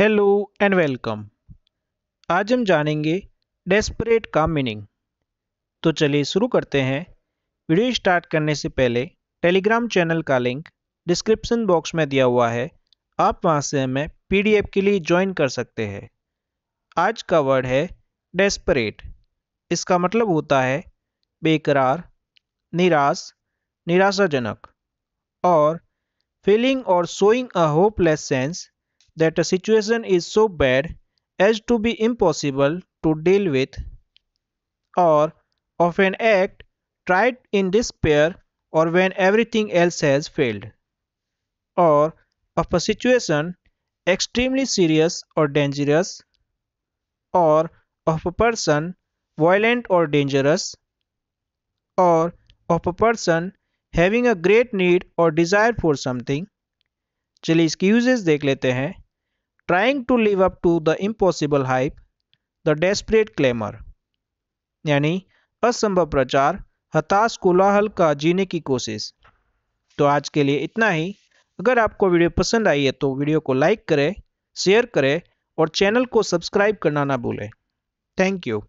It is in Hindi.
हेलो एंड वेलकम आज हम जानेंगे डेस्परेट का मीनिंग तो चलिए शुरू करते हैं वीडियो स्टार्ट करने से पहले टेलीग्राम चैनल का लिंक डिस्क्रिप्शन बॉक्स में दिया हुआ है आप वहां से हमें पीडीएफ के लिए ज्वाइन कर सकते हैं आज का वर्ड है डेस्परेट इसका मतलब होता है बेकरार निराश निराशाजनक और फीलिंग और showing a hopeless sense that a situation is so bad as to be impossible to deal with or of an act tried in despair or when everything else has failed or of a situation extremely serious or dangerous or of a person violent or dangerous or of a person having a great need or desire for something चलिए इसकी यूजेस देख लेते हैं trying to live up to the impossible hype the desperate clamour यानी असंभव प्रचार हताश कोलाहल का जीने की कोशिश तो आज के लिए इतना ही अगर आपको वीडियो पसंद आई है तो वीडियो को लाइक करें शेयर करें और चैनल को सब्सक्राइब करना ना भूलें थैंक यू